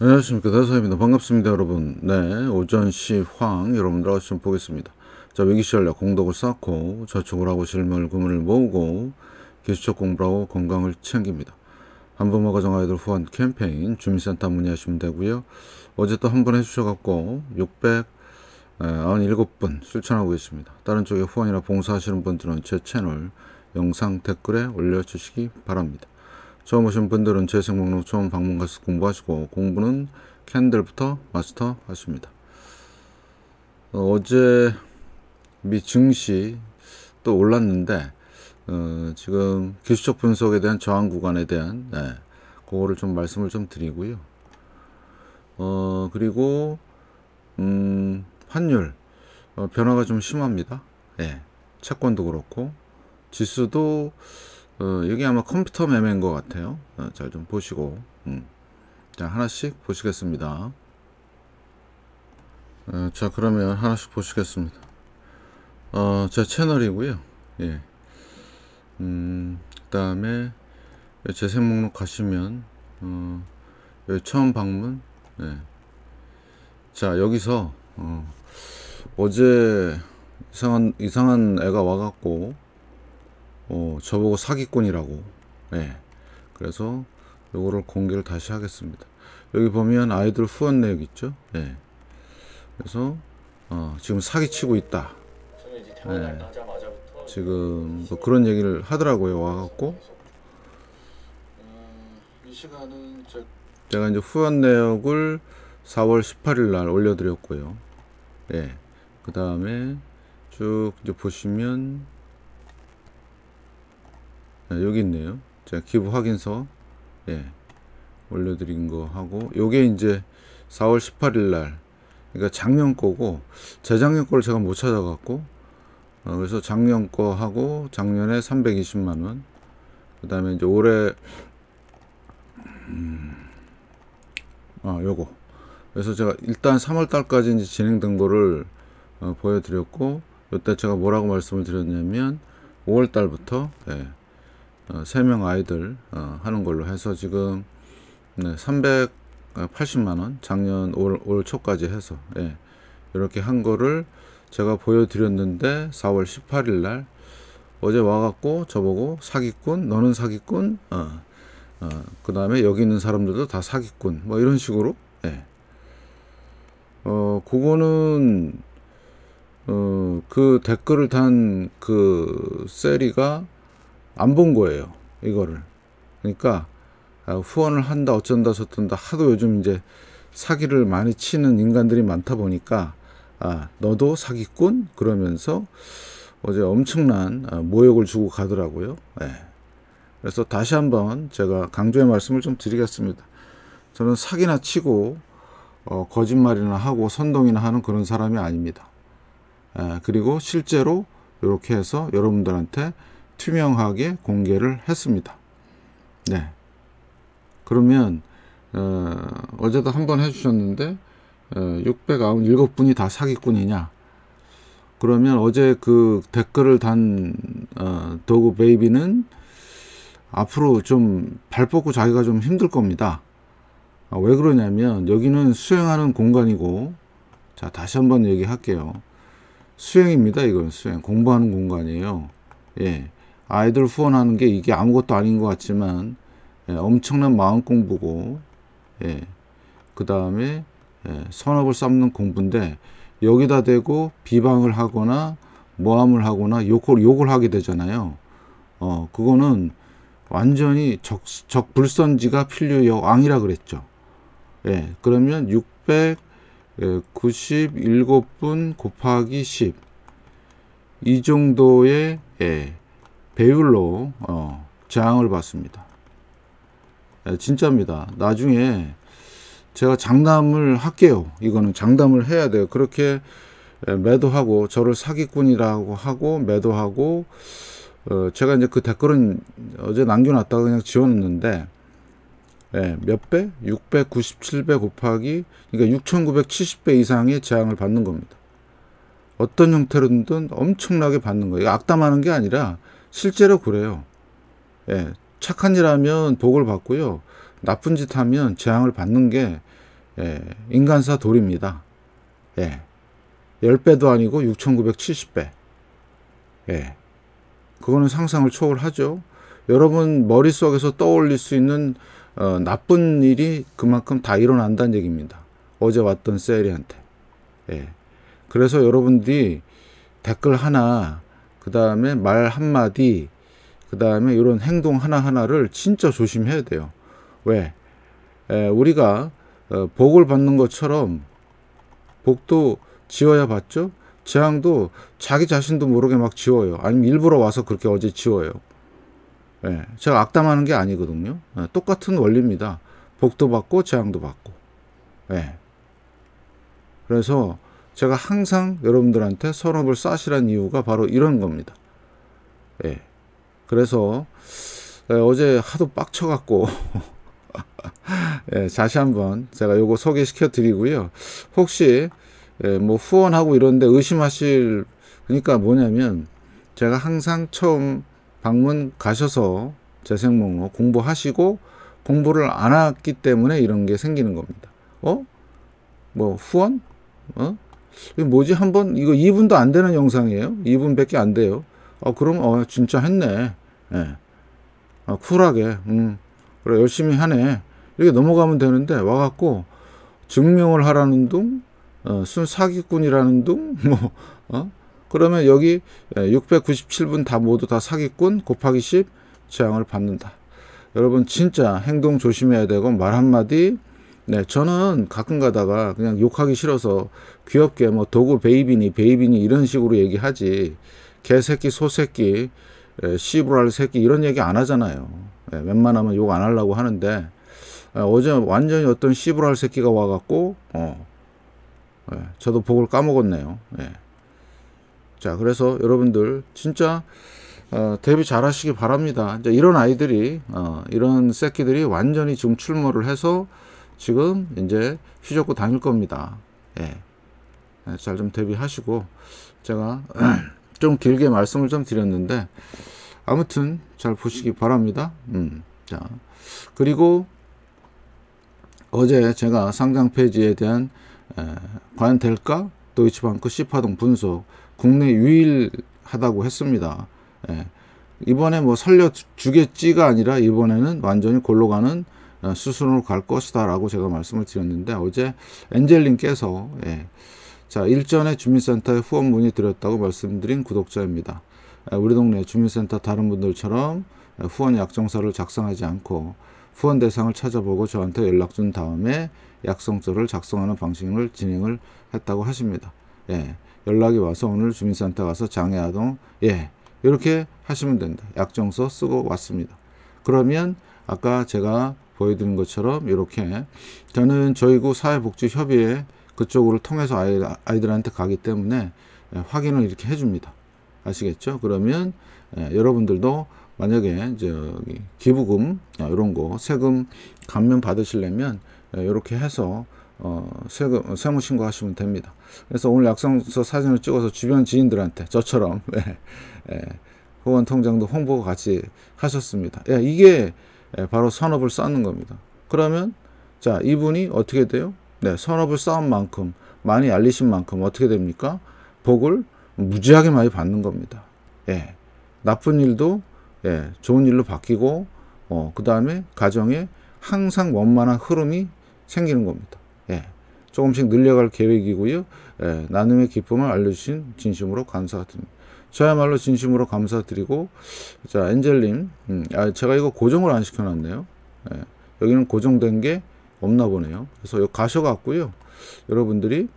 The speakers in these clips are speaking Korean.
안녕하십니까 대사입니다 반갑습니다 여러분 네 오전 시황 여러분들 같이 좀 보겠습니다 자 위기시전략 공덕을 쌓고 저축을 하고 실물 문을 모으고 기술적 공부하고 건강을 챙깁니다 한부모 가정아이들 후원 캠페인 주민센터 문의하시면 되고요 어제 또 한 번 해주셔갖고 697분 실천하고 계십니다 다른 쪽에 후원이나 봉사하시는 분들은 제 채널 영상 댓글에 올려주시기 바랍니다 처음 오신 분들은 재 생목록 처음 방문가서 공부하시고 공부는 캔들부터 마스터 하십니다. 어, 제미 증시 또 올랐는데 어, 지금 기술적 분석에 대한 저항 구간에 대한 네, 그거를 좀 말씀을 좀 드리고요. 어, 그리고 음, 환율 어, 변화가 좀 심합니다. 예, 채권도 그렇고 지수도 어, 여기 아마 컴퓨터 매매인 것 같아요. 어, 잘좀 보시고. 음. 자, 하나씩 보시겠습니다. 어, 자, 그러면 하나씩 보시겠습니다. 어, 제 채널이고요. 예. 음, 그 다음에 재생 목록 가시면, 어, 여기 처음 방문. 예. 자, 여기서, 어, 어제 이상한, 이상한 애가 와갖고, 어, 저보고 사기꾼이라고. 네. 그래서 요거를 공개를 다시 하겠습니다. 여기 보면 아이들 후원 내역 있죠? 네. 그래서 어, 지금 사기치고 있다. 네. 지금 뭐 그런 얘기를 하더라고요. 와갖고. 음, 제가 이제 후원 내역을 4월 18일 날 올려드렸고요. 예. 네. 그 다음에 쭉 이제 보시면 자, 네, 여기 있네요. 자, 기부 확인서. 예. 올려드린 거 하고, 요게 이제 4월 18일 날. 그러니까 작년 거고, 재작년 거를 제가 못 찾아갖고, 어, 그래서 작년 거 하고, 작년에 320만원. 그 다음에 이제 올해, 음, 아, 요거. 그래서 제가 일단 3월 달까지 이제 진행된 거를 어, 보여드렸고, 이때 제가 뭐라고 말씀을 드렸냐면, 5월 달부터, 예. 어, 세명 아이들 어, 하는 걸로 해서 지금 380만원 작년 올, 올 초까지 해서 예, 이렇게 한 거를 제가 보여드렸는데 4월 18일 날 어제 와갖고 저보고 사기꾼 너는 사기꾼 어, 어, 그 다음에 여기 있는 사람들도 다 사기꾼 뭐 이런 식으로 예. 어 그거는 어, 그 댓글을 단 그 세리가 안본 거예요. 이거를. 그러니까 아, 후원을 한다 어쩐다 저쩐다 하도 요즘 이제 사기를 많이 치는 인간들이 많다 보니까 아 너도 사기꾼 그러면서 어제 엄청난 아, 모욕을 주고 가더라고요. 네. 그래서 다시 한번 제가 강조의 말씀을 좀 드리겠습니다. 저는 사기나 치고 어, 거짓말이나 하고 선동이나 하는 그런 사람이 아닙니다. 에, 예, 그리고 실제로 이렇게 해서 여러분들한테 투명하게 공개를 했습니다. 네. 그러면 어, 어제도 한 번 해주셨는데 어, 697분이 다 사기꾼이냐? 그러면 어제 그 댓글을 단 어, 도구 베이비는 앞으로 좀 발뻗고 자기가 좀 힘들 겁니다. 아, 왜 그러냐면 여기는 수행하는 공간이고 자 다시 한번 얘기할게요. 수행입니다. 이건 수행 공부하는 공간이에요. 예. 아이들 후원하는 게 이게 아무것도 아닌 것 같지만 예, 엄청난 마음 공부고 예, 그 다음에 예, 선업을 쌓는 공부인데 여기다 대고 비방을 하거나 모함을 하거나 욕을, 욕을 하게 되잖아요. 어, 그거는 완전히 적, 적불선지가 필요여 왕이라 그랬죠. 예, 그러면 697분 곱하기 10. 이 정도의, 예, 배율로 어, 저항을 받습니다. 네, 진짜입니다. 나중에 제가 장담을 할게요. 이거는 장담을 해야 돼요. 그렇게 매도하고 저를 사기꾼이라고 하고 매도하고 어, 제가 이제 그 댓글은 어제 남겨놨다가 그냥 지웠는데 예, 몇 배? 697배 곱하기 그러니까 6970배 이상의 재앙을 받는 겁니다. 어떤 형태로든 엄청나게 받는 거예요. 악담하는 게 아니라 실제로 그래요. 예, 착한 일 하면 복을 받고요. 나쁜 짓 하면 재앙을 받는 게 예, 인간사 돌입니다. 예. 10배도 아니고 6970배. 예. 그거는 상상을 초월하죠. 여러분 머릿속에서 떠올릴 수 있는 어, 나쁜 일이 그만큼 다 일어난다는 얘기입니다. 어제 왔던 세리한테. 예. 그래서 여러분들이 댓글 하나 그 다음에 말 한마디, 그 다음에 이런 행동 하나하나를 진짜 조심해야 돼요. 왜? 에, 우리가 어, 복을 받는 것처럼 복도 지어야 받죠? 재앙도 자기 자신도 모르게 막 지워요. 아니면 일부러 와서 그렇게 어제 지워요. 예, 제가 악담하는 게 아니거든요. 예, 똑같은 원리입니다. 복도 받고 재앙도 받고. 예. 그래서 제가 항상 여러분들한테 서너을 싸시란 이유가 바로 이런 겁니다. 예. 그래서 예, 어제 하도 빡쳐갖고 예, 다시 한번 제가 요거 소개시켜 드리고요. 혹시 예, 뭐 후원하고 이런데 의심하실 그러니까 뭐냐면 제가 항상 처음 방문 가셔서 재생 목록 공부하시고 공부를 안 했기 때문에 이런 게 생기는 겁니다. 어? 뭐 후원? 어? 뭐지? 한번 이거 2분도 안 되는 영상이에요. 2분밖에 안 돼요. 어, 그럼 어 진짜 했네. 예. 어, 쿨하게. 음. 그래 열심히 하네. 이렇게 넘어가면 되는데 와 갖고 증명을 하라는 둥 어, 순 사기꾼이라는 둥뭐 어? 그러면 여기 697분 예, 다 모두 다 사기꾼 곱하기 10 재앙을 받는다. 여러분 진짜 행동 조심해야 되고 말 한마디 네, 저는 가끔 가다가 그냥 욕하기 싫어서 귀엽게 뭐 도구 베이비니 베이비니 이런 식으로 얘기하지 개새끼 소새끼 씨부랄 새끼 이런 얘기 안 하잖아요. 네, 웬만하면 욕 안 하려고 하는데 네, 어제 완전히 어떤 씨부랄 새끼가 와갖고 어, 네, 저도 복을 까먹었네요. 네. 자 그래서 여러분들 진짜 어, 데뷔 잘 하시기 바랍니다. 이제 이런 아이들이 어, 이런 새끼들이 완전히 지금 출몰을 해서 지금 이제 휘젓고 다닐 겁니다. 예. 예 잘 좀 대비하시고 제가 좀 길게 말씀을 좀 드렸는데 아무튼 잘 보시기 바랍니다. 음. 자 그리고 어제 제가 상장 페지에 대한 에, 과연 될까? 도이치방크 시파동 분석 국내 유일하다고 했습니다. 예. 이번에 뭐 살려 주겠지가 아니라 이번에는 완전히 골로 가는 어, 수순으로 갈 것이다라고 제가 말씀을 드렸는데 어제 엔젤님께서 예, 자 일전에 주민센터에 후원 문의 드렸다고 말씀드린 구독자입니다. 우리 동네 주민센터 다른 분들처럼 후원 약정서를 작성하지 않고 후원 대상을 찾아보고 저한테 연락 준 다음에 약성서를 작성하는 방식을 진행을 했다고 하십니다. 예, 연락이 와서 오늘 주민센터 가서 장애아동 예 이렇게 하시면 된다. 약정서 쓰고 왔습니다. 그러면 아까 제가 보여드린 것처럼 이렇게 저는 저희고 그 사회복지협의회 그쪽으로 통해서 아이, 아이들한테 가기 때문에 예, 확인을 이렇게 해줍니다. 아시겠죠? 그러면 예, 여러분들도 만약에 저기 기부금 어, 이런 거 세금 감면 받으시려면 이렇게 예, 해서 어, 세금, 어, 세무 신고하시면 됩니다. 그래서 오늘 약성서 사진을 찍어서 주변 지인들한테 저처럼 예, 예, 후원 통장도 홍보 같이 하셨습니다. 예, 이게 예, 바로 선업을 쌓는 겁니다. 그러면 자 이분이 어떻게 돼요? 네, 선업을 쌓은 만큼 많이 알리신 만큼 어떻게 됩니까? 복을 무지하게 많이 받는 겁니다. 예, 나쁜 일도 예, 좋은 일로 바뀌고 어, 그 다음에 가정에 항상 원만한 흐름이 생기는 겁니다. 예, 조금씩 늘려갈 계획이고요. 예, 나눔의 기쁨을 알려주신 진심으로 감사드립니다. 저야말로 진심으로 감사드리고 자 엔젤님 음, 아 제가 이거 고정을 안 시켜놨네요 예, 여기는 고정된 게 없나 보네요 그래서 여기 가셔갖고요 여러분들이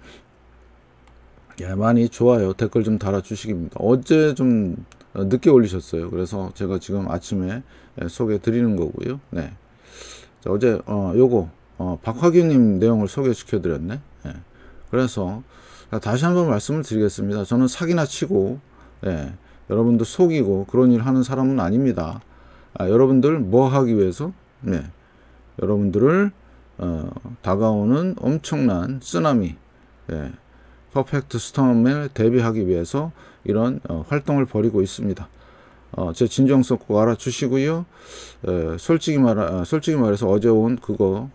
예, 많이 좋아요 댓글 좀 달아주시기입니다 어제 좀 어, 늦게 올리셨어요 그래서 제가 지금 아침에 예, 소개 드리는 거고요 네 자, 어제 어 요거 어, 박화규님 내용을 소개시켜 드렸네 예, 그래서 다시 한번 말씀을 드리겠습니다 저는 사기나 치고 예, 여러분도 속이고 그런 일 하는 사람은 아닙니다. 아, 여러분들 뭐 하기 위해서? 네, 여러분들을 어, 다가오는 엄청난 쓰나미, 예, 퍼펙트 스톰에 대비하기 위해서 이런 어, 활동을 벌이고 있습니다. 어, 제 진정성 꼭 알아주시고요. 에, 예, 솔직히 말 아, 솔직히 말해서 어제 온 그거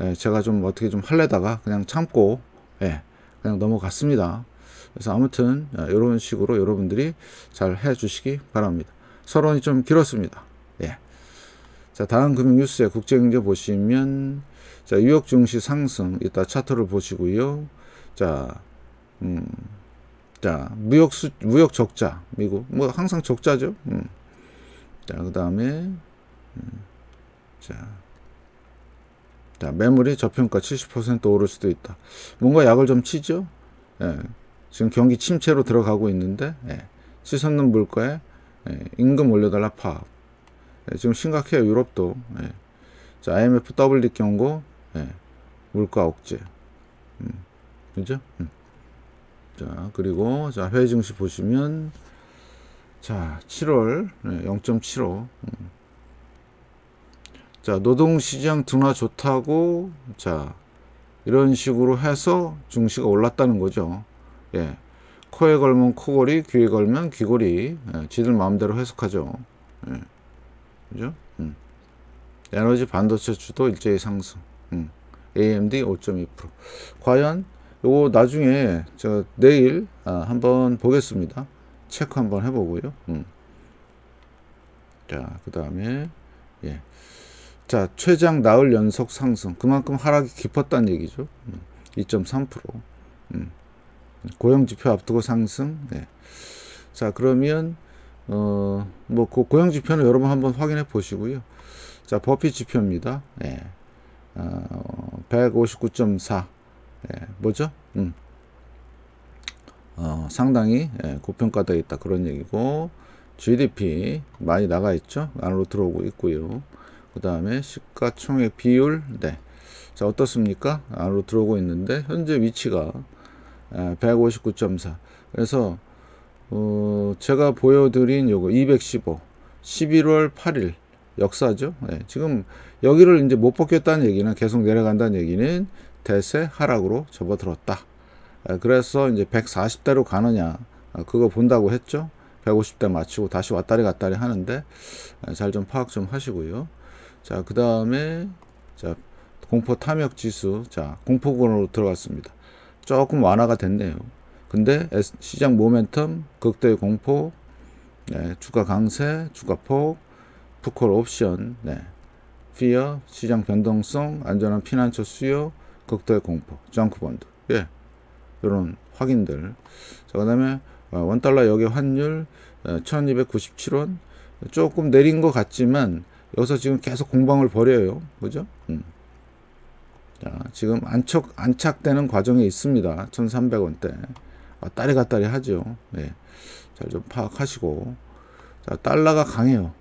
에, 예, 제가 좀 어떻게 좀 할래다가 그냥 참고 에, 예, 그냥 넘어갔습니다. 그래서 아무튼 이런 아, 식으로 여러분들이 잘 해주시기 바랍니다. 서론이 좀 길었습니다. 예. 자 다음 금융 뉴스에 국제경제 보시면 자 뉴욕 증시 상승 이따 차트를 보시고요. 자 음. 자 무역 수 무역 적자 미국 뭐 항상 적자죠. 음. 자 그다음에 음. 자. 자, 매물이 저평가 70% 오를 수도 있다. 뭔가 약을 좀 치죠? 예. 지금 경기 침체로 들어가고 있는데 예, 치솟는 물가에 예, 임금 올려달라 파악 예, 지금 심각해요 유럽도. 예. 자 IMF WD 경고, 예, 물가 억제. 음, 그죠? 음. 자 그리고 자 해외 증시 보시면 자 7월 예, 0.75. 음. 자 노동시장 둔화 좋다고 자 이런 식으로 해서 증시가 올랐다는 거죠. 예. 코에 걸면 코골이, 귀에 걸면 귀골이. 예. 지들 마음대로 해석하죠. 예. 그죠? 음. 에너지 반도체 주도 일제히 상승. 음. AMD 5.2%. 과연 요거 나중에 저 내일 아, 한번 보겠습니다. 체크 한번 해보고요. 음. 자, 그 다음에 예. 자, 최장 나흘 연속 상승. 그만큼 하락이 깊었다는 얘기죠. 2.3%. 음. 고용 지표 앞두고 상승. 네. 자, 그러면 어, 뭐 고, 고용 지표는 여러분 한번 확인해 보시고요. 자, 버피 지표입니다. 예. 어, 159.4. 예, 뭐죠? 음. 어, 상당히 예, 고평가되어 있다 그런 얘기고 GDP 많이 나가 있죠. 안으로 들어오고 있고요. 그 다음에 시가총액 비율 네. 자 어떻습니까? 안으로 들어오고 있는데 현재 위치가 159.4 예, 그래서 어 제가 보여드린 요거 215 11월 8일 역사죠 네, 지금 여기를 이제 못 벗겼다는 얘기는 계속 내려간다는 얘기는 대세 하락으로 접어들었다 네, 그래서 이제 140대로 가느냐 아, 그거 본다고 했죠 150대 마치고 다시 왔다리 갔다리 하는데 잘 좀 파악 좀 하시고요 자그 다음에 자 공포 탐욕 지수 자 공포군으로 들어갔습니다 조금 완화가 됐네요. 근데 시장 모멘텀, 극대의 공포, 네, 주가 강세, 주가 폭, 푸콜 옵션, 네, 피어, 시장 변동성, 안전한 피난처 수요, 극대의 공포, 정크 본드. 예. 이런 확인들. 자, 그 다음에 어, 원달러 여기 환율 1297원 어, 조금 내린 것 같지만 여기서 지금 계속 공방을 벌여요. 그죠? 음. 자, 지금 안착, 안착되는 과정에 있습니다. 1300원대. 아, 딸이 갔다리 하죠. 네. 예. 잘좀 파악하시고. 자, 달러가 강해요.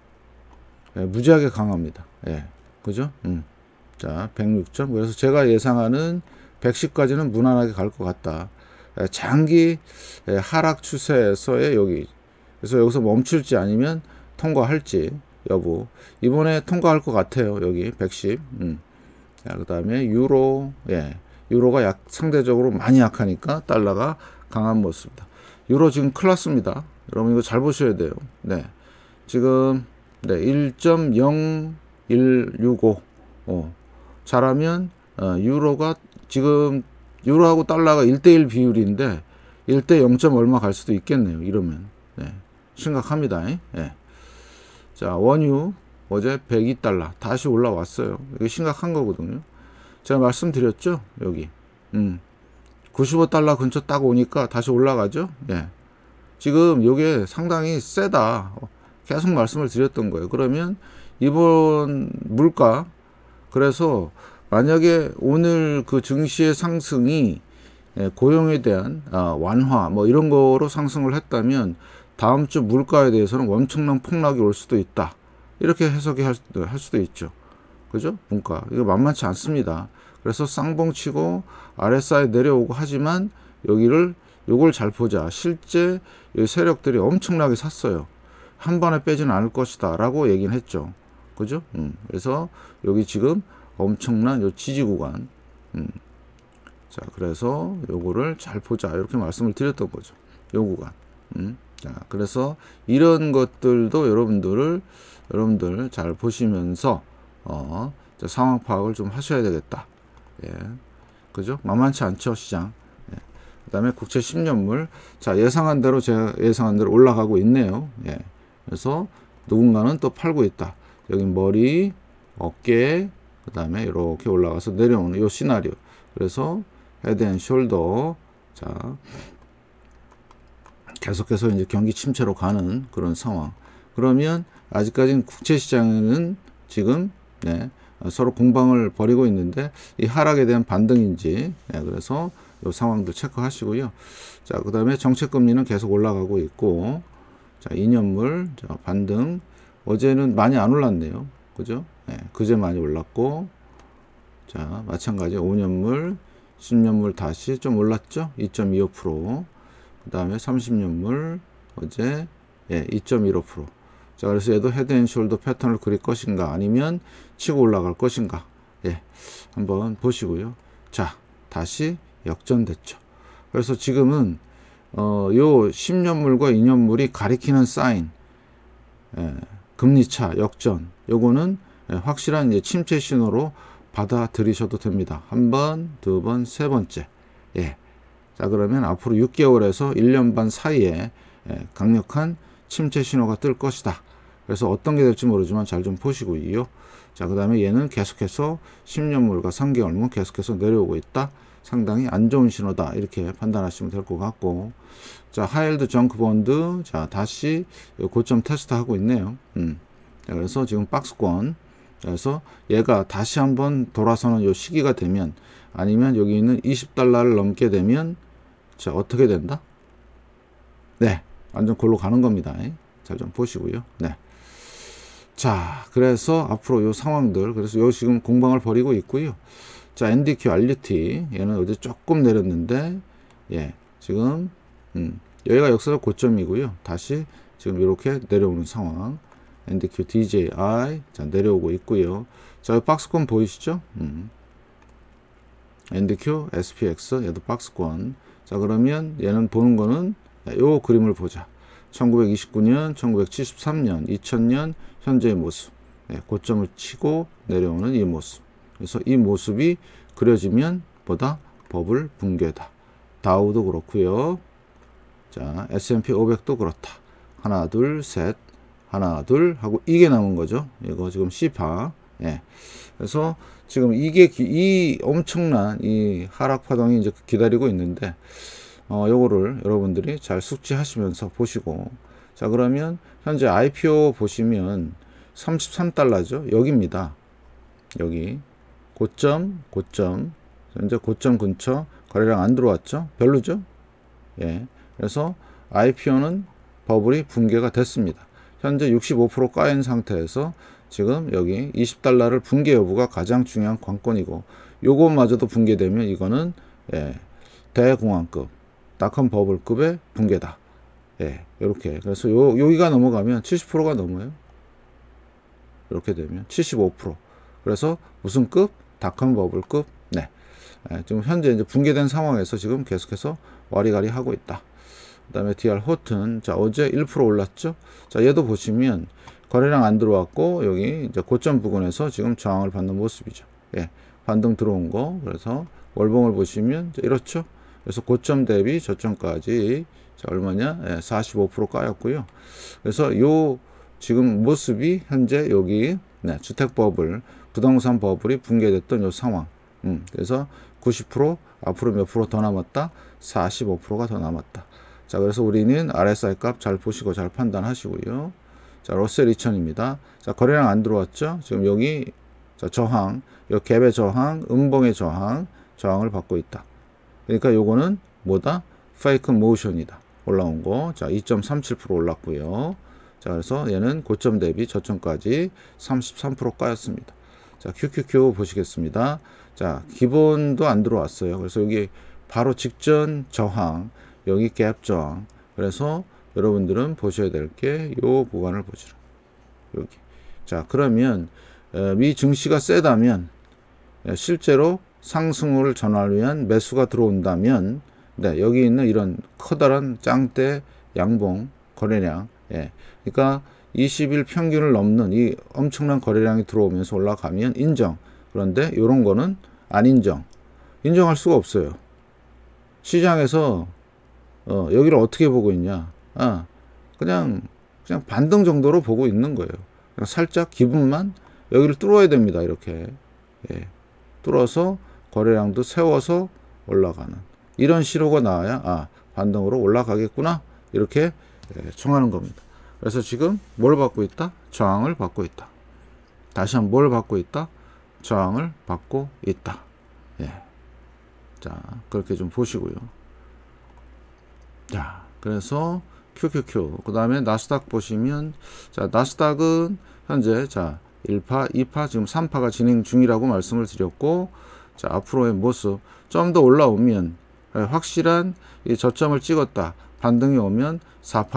네, 무지하게 강합니다. 예. 네. 그죠? 음. 자, 106점. 그래서 제가 예상하는 110까지는 무난하게 갈 것 같다. 네, 장기 하락 추세에서의 여기. 그래서 여기서 멈출지 아니면 통과할지 여부. 이번에 통과할 것 같아요. 여기 110. 음. 그 다음에 유로, 예, 유로가 약, 상대적으로 많이 약하니까 달러가 강한 모습이다. 유로 지금 클났습니다. 여러분 이거 잘 보셔야 돼요. 네. 지금, 네, 1.0165. 어, 잘하면, 어, 유로가 지금, 유로하고 달러가 1대1 비율인데, 1대 0. 얼마 갈 수도 있겠네요. 이러면. 네. 심각합니다. 예. 자, 원유. 어제 102달러 다시 올라왔어요. 이게 심각한 거거든요. 제가 말씀드렸죠? 여기. 음. 95달러 근처 딱 오니까 다시 올라가죠? 예. 지금 이게 상당히 세다. 계속 말씀을 드렸던 거예요. 그러면 이번 물가 그래서 만약에 오늘 그 증시의 상승이 예, 고용에 대한 아, 완화 뭐 이런 거로 상승을 했다면 다음 주 물가에 대해서는 엄청난 폭락이 올 수도 있다. 이렇게 해석이 할, 할 수도 있죠. 그죠? 분가. 이거 만만치 않습니다. 그래서 쌍봉치고 RSI 내려오고 하지만 여기를 요걸 잘 보자. 실제 세력들이 엄청나게 샀어요. 한 번에 빼지는 않을 것이다. 라고 얘기는 했죠. 그죠? 음. 그래서 여기 지금 엄청난 요 지지 구간. 음. 자, 그래서 요거를 잘 보자. 이렇게 말씀을 드렸던 거죠. 요 구간. 음. 자, 그래서 이런 것들도 여러분들을 여러분들 잘 보시면서 어, 상황 파악을 좀 하셔야 되겠다. 예. 그죠? 만만치 않죠, 시장. 예. 그 다음에 국채 10년물. 자, 예상한 대로 제가 예상한 대로 올라가고 있네요. 예. 그래서 누군가는 또 팔고 있다. 여기 머리, 어깨, 그 다음에 이렇게 올라가서 내려오는 이 시나리오. 그래서 헤드 앤 숄더. 자, 계속해서 이제 경기 침체로 가는 그런 상황. 그러면 아직까지는 국채 시장에는 지금 네, 서로 공방을 벌이고 있는데 이 하락에 대한 반등인지 네, 그래서 이 상황도 체크하시고요. 자, 그 다음에 정책금리는 계속 올라가고 있고, 자, 2년물, 자, 반등. 어제는 많이 안 올랐네요. 그죠? 네, 그제 많이 올랐고, 자, 마찬가지 5년물, 10년물 다시 좀 올랐죠? 2.25%. 그 다음에 30년물, 어제, 예, 2.15%. 자, 그래서 얘도 헤드 앤 숄더 패턴을 그릴 것인가 아니면 치고 올라갈 것인가. 예. 한번 보시고요. 자, 다시 역전됐죠. 그래서 지금은 어, 요 10년물과 2년물이 가리키는 사인 예, 금리차 역전 요거는 예, 확실한 이제 침체 신호로 받아들이셔도 됩니다. 한 번, 두 번, 세 번째. 예. 자, 그러면 앞으로 6개월에서 1년 반 사이에 예, 강력한 침체 신호가 뜰 것이다. 그래서 어떤 게 될지 모르지만 잘 좀 보시고요. 자, 그 다음에 얘는 계속해서 10년물과 3개월물 계속해서 내려오고 있다. 상당히 안 좋은 신호다. 이렇게 판단하시면 될 것 같고. 자, 하일드 정크 본드. 자, 다시 고점 테스트 하고 있네요. 음. 그래서 지금 박스권. 그래서 얘가 다시 한번 돌아서는 요 시기가 되면 아니면 여기 있는 20달러를 넘게 되면 자, 어떻게 된다? 네. 완전 골로 가는 겁니다. 잘 좀 보시고요. 네. 자, 그래서 앞으로 요 상황들, 그래서 요 지금 공방을 벌이고 있고요. 자, NDQ 알리티, 얘는 어제 조금 내렸는데, 예, 지금, 음, 여기가 역사적 고점이고요. 다시 지금 이렇게 내려오는 상황. NDQ DJI, 자, 내려오고 있고요. 자, 요 박스권 보이시죠? 음. NDQ SPX, 얘도 박스권. 자, 그러면 얘는 보는 거는 네, 요 그림을 보자. 1929년, 1973년, 2000년, 현재의 모습 예, 고점을 치고 내려오는 이 모습 그래서 이 모습이 그려지면 보다 버블 붕괴다 다우도 그렇고요 자 S&P 500도 그렇다 하나 둘셋 하나 둘 하고 이게 남은 거죠 이거 지금 C파 예. 그래서 지금 이게 이 엄청난 이 하락 파동이 이제 기다리고 있는데 어 요거를 여러분들이 잘 숙지하시면서 보시고 자 그러면 현재 IPO 보시면 33달러죠. 여기입니다. 여기 고점 고점 현재 고점 근처 거래량 안 들어왔죠. 별로죠. 예. 그래서 IPO는 버블이 붕괴가 됐습니다. 현재 65% 까인 상태에서 지금 여기 20달러를 붕괴 여부가 가장 중요한 관건이고 요것마저도 붕괴되면 이거는 예, 대공황급 닷컴 버블급의 붕괴다. 예, 이렇게 그래서 요, 여기가 넘어가면 70%가 넘어요 이렇게 되면 75% 그래서 무슨 급? 닷컴 버블급 네 예, 지금 현재 이제 붕괴된 상황에서 지금 계속해서 와리가리 하고 있다 그 다음에 DR 호튼 자 어제 1% 올랐죠 자 얘도 보시면 거래량 안 들어왔고 여기 이제 고점 부근에서 지금 저항을 받는 모습이죠 예 반등 들어온 거 그래서 월봉을 보시면 이렇죠 그래서 고점 대비 저점까지 자, 얼마냐? 예, 45% 까였고요. 그래서 요 지금 모습이 현재 여기 네, 주택 버블, 부동산 버블이 붕괴됐던 요 상황. 음, 그래서 90% 앞으로 몇 프로 더 남았다? 45%가 더 남았다. 자, 그래서 우리는 RSI 값 잘 보시고 잘 판단하시고요. 자, 러셀 2000입니다. 자, 거래량 안 들어왔죠? 지금 여기 자, 저항, 요 갭의 저항, 음봉의 저항, 저항을 받고 있다. 그러니까 요거는 뭐다? 페이크 모션이다. 올라온 거. 자, 2.37% 올랐고요. 자, 그래서 얘는 고점 대비 저점까지 33% 까였습니다. 자, QQQ 보시겠습니다. 자, 기본도 안 들어왔어요. 그래서 여기 바로 직전 저항, 여기 갭 저항. 그래서 여러분들은 보셔야 될 게 요 구간을 보시라. 여기. 자, 그러면 미 증시가 세다면 실제로 상승을 전환을 위한 매수가 들어온다면 네, 여기 있는 이런 커다란 짱대 양봉 거래량. 예. 그러니까 20일 평균을 넘는 이 엄청난 거래량이 들어오면서 올라가면 인정. 그런데 이런 거는 안 인정. 인정할 수가 없어요. 시장에서 어, 여기를 어떻게 보고 있냐? 아, 그냥 그냥 반등 정도로 보고 있는 거예요. 살짝 기분만 여기를 뚫어야 됩니다. 이렇게 예. 뚫어서 거래량도 세워서 올라가는. 이런 신호가 나와야 아 반등으로 올라가겠구나 이렇게 예, 청하는 겁니다. 그래서 지금 뭘 받고 있다? 저항을 받고 있다. 다시 한번 뭘 받고 있다? 저항을 받고 있다. 예. 자, 그렇게 좀 보시고요. 자, 그래서 QQQ. 그 다음에 나스닥 보시면, 자, 나스닥은 현재, 자, 1파, 2파, 지금 3파가 진행 중이라고 말씀을 드렸고, 자, 앞으로의 모습. 좀 더 올라오면, 예, 확실한 저점을 찍었다. 반등이 오면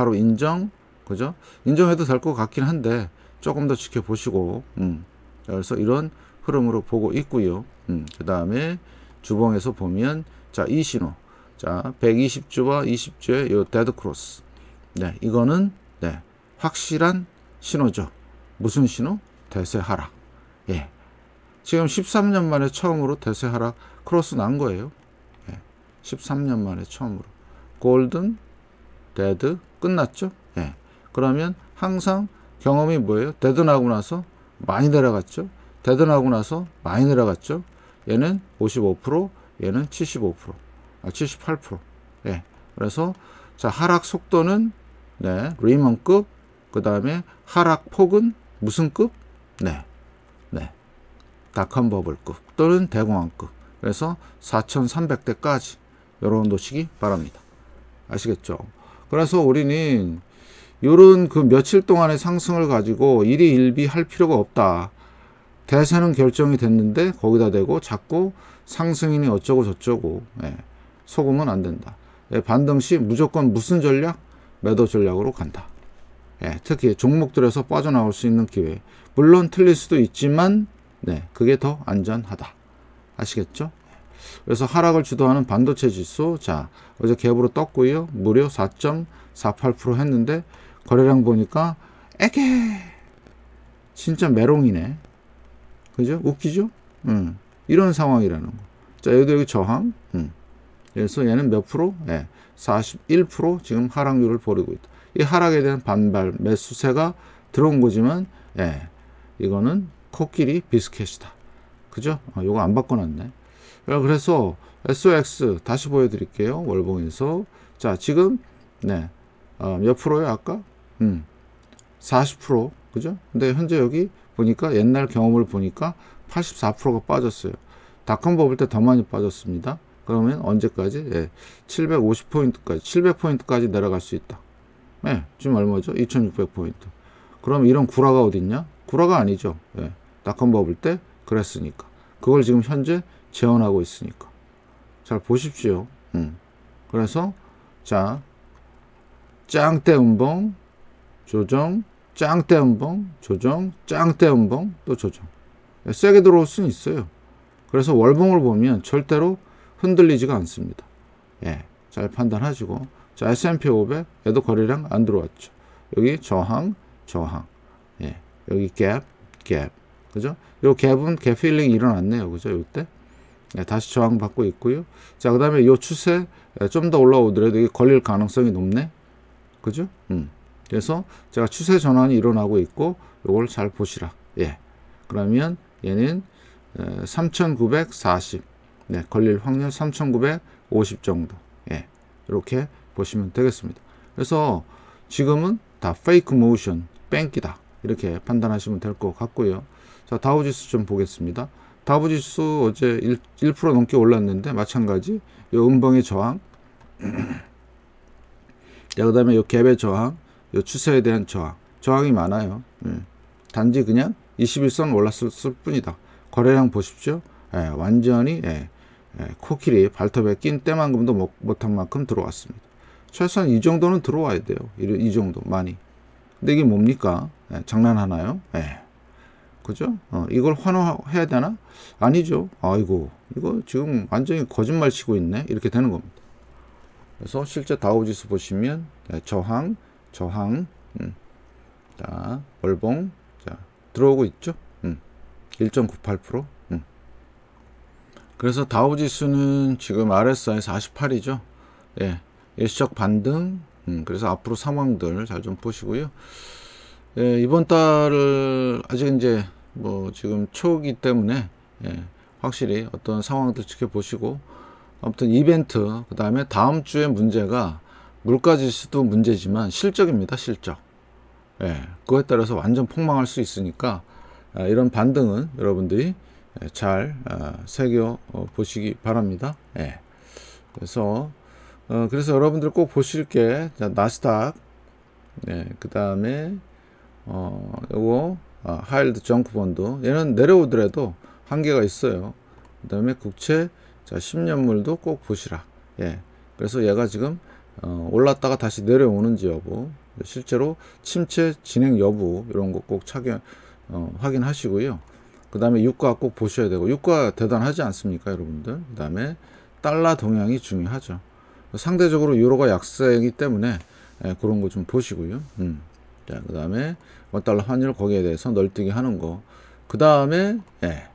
4파로 인정, 그죠? 인정해도 될 것 같긴 한데 조금 더 지켜보시고, 음. 그래서 이런 흐름으로 보고 있고요. 음. 그 다음에 주봉에서 보면 자이 신호, 자 120주와 20주의 요 데드 크로스, 네 이거는 네 확실한 신호죠. 무슨 신호? 대세 하락. 예. 지금 13년 만에 처음으로 대세 하락 크로스 난 거예요. 13년 만에 처음으로. 골든, 데드, 끝났죠? 예. 그러면 항상 경험이 뭐예요? 데드 나고 나서 많이 내려갔죠? 데드 나고 나서 많이 내려갔죠? 얘는 55%, 얘는 75%, 아, 78%. 예. 그래서 자, 하락 속도는 네, 리먼급, 그 다음에 하락 폭은 무슨 급? 네, 네, 닷컴 버블급 또는 대공황급. 그래서 4,300대까지 여러분 놓치기 바랍니다. 아시겠죠? 그래서 우리는 이런 그 며칠 동안의 상승을 가지고 일이 일비 할 필요가 없다. 대세는 결정이 됐는데 거기다 대고 자꾸 상승이니 어쩌고 저쩌고 예, 속으면 안 된다. 예, 반등 시 무조건 무슨 전략? 매도 전략으로 간다. 예, 특히 종목들에서 빠져나올 수 있는 기회. 물론 틀릴 수도 있지만 네, 그게 더 안전하다. 아시겠죠? 그래서 하락을 주도하는 반도체 지수 자 어제 갭으로 떴고요. 무려 4.48% 했는데 거래량 보니까 에게 진짜 메롱이네. 그죠? 웃기죠? 음, 이런 상황이라는 거. 자 여기도 여기 저항. 음. 그래서 얘는 몇 프로? 예, 41% 지금 하락률을 보이고 있다. 이 하락에 대한 반발 매수세가 들어온 거지만 예, 이거는 코끼리 비스켓이다. 그죠? 아, 요거 안 바꿔놨네. 그래서 SOX 다시 보여드릴게요. 월봉에서. 자, 지금, 네. 어, 몇 프로예요, 아까? 음. 40%. 그죠? 근데 현재 여기 보니까 옛날 경험을 보니까 84%가 빠졌어요. 닷컴 버블 때 더 많이 빠졌습니다. 그러면 언제까지? 예, 750포인트까지, 700포인트까지 내려갈 수 있다. 예, 지금 얼마죠? 2600포인트. 그럼 이런 구라가 어딨냐? 구라가 아니죠. 예, 닷컴 버블 때 그랬으니까. 그걸 지금 현재 재원하고 있으니까. 잘 보십시오. 음. 그래서 자 짱대 음봉 조정 짱대 음봉 조정 짱대 음봉 또 조정 예, 세게 들어올 수는 있어요. 그래서 월봉을 보면 절대로 흔들리지가 않습니다. 예, 잘 판단하시고 자 S&P 500 얘도 거래량 안 들어왔죠. 여기 저항 저항 예, 여기 갭 갭. 그죠? 요 갭은 갭 필링이 일어났네요. 그죠? 요때 네, 다시 저항받고 있고요. 자, 그 다음에 이 추세 예, 좀더 올라오더라도 이게 걸릴 가능성이 높네. 그죠? 음. 그래서 제가 추세 전환이 일어나고 있고 이걸 잘 보시라. 예. 그러면 얘는 3940. 예, 네, 걸릴 확률 3950 정도. 예. 이렇게 보시면 되겠습니다. 그래서 지금은 다 페이크 모션, 뺑기다. 이렇게 판단하시면 될 것 같고요. 자, 다우지수 좀 보겠습니다. 다부지수 어제 1, 1% 넘게 올랐는데 마찬가지 요 음봉의 저항 그 다음에 요 갭의 저항 요 추세에 대한 저항 저항이 많아요 음. 단지 그냥 21선 올랐을 뿐이다 거래량 보십시오 예, 완전히 예, 예, 코끼리 발톱에 낀 때만큼도 못, 못한 만큼 들어왔습니다 최소한 이 정도는 들어와야 돼요 이, 이 정도 많이 근데 이게 뭡니까 예, 장난하나요 예. 그죠? 어, 이걸 환호해야 되나? 아니죠. 아이고, 이거 지금 완전히 거짓말 치고 있네. 이렇게 되는 겁니다. 그래서 실제 다우지수 보시면 네, 저항, 저항, 음. 자, 월봉, 자, 들어오고 있죠? 음. 1.98%. 음. 그래서 다우지수는 지금 RSI 48이죠. 예, 일시적 반등. 음, 그래서 앞으로 상황들 잘 좀 보시고요. 예, 이번 달을 아직 이제 뭐 지금 초기 때문에 예, 확실히 어떤 상황들 지켜보시고 아무튼 이벤트 그 다음에 다음 주에 문제가 물가지수도 문제지만 실적입니다 실적 예, 그거에 따라서 완전 폭망할 수 있으니까 아, 이런 반등은 여러분들이 예, 잘 아, 새겨 어, 보시기 바랍니다 예. 그래서 어, 그래서 여러분들 꼭 보실 게 자, 나스닥 예, 그 다음에 어, 요거 아, 하일드 정크 펀드 얘는 내려오더라도 한계가 있어요. 그 다음에 국채 자 10년물도 꼭 보시라. 예. 그래서 얘가 지금 어, 올랐다가 다시 내려오는지 여부 실제로 침체 진행 여부 이런 거꼭 착용 어, 확인하시고요. 그 다음에 유가 꼭 보셔야 되고 유가 대단하지 않습니까 여러분들 그 다음에 달러 동향이 중요하죠 상대적으로 유로가 약세이기 때문에 예, 그런 거 좀 보시고요 음. 그 다음에 원달러 환율 거기에 대해서 널뛰기 하는 거. 그 다음에, 예.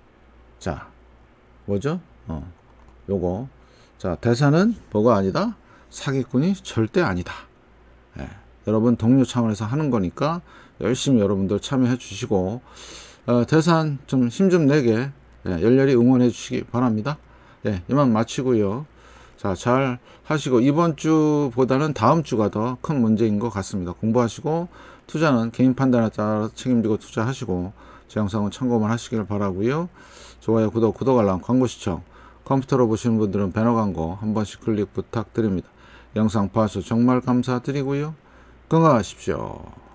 자, 뭐죠? 어, 요거. 자, 대사는 뭐가 아니다? 사기꾼이 절대 아니다. 예. 여러분 동료 차원에서 하는 거니까 열심히 여러분들 참여해 주시고, 어, 대산 좀 힘좀 좀 내게 예, 열렬히 응원해 주시기 바랍니다. 예, 이만 마치고요. 자, 잘 하시고, 이번 주보다는 다음 주가 더 큰 문제인 것 같습니다. 공부하시고, 투자는 개인 판단에 따라 책임지고 투자하시고 제 영상은 참고만 하시길 바라고요. 좋아요, 구독, 구독 알람, 광고 시청, 컴퓨터로 보시는 분들은 배너 광고 한 번씩 클릭 부탁드립니다. 영상 봐주 정말 감사드리고요. 건강하십시오.